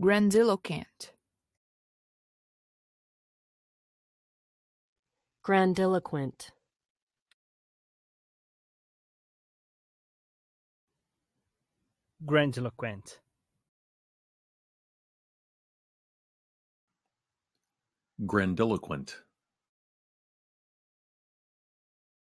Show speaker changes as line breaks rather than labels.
Grandiloquent. Grandiloquent. Grandiloquent. Grandiloquent.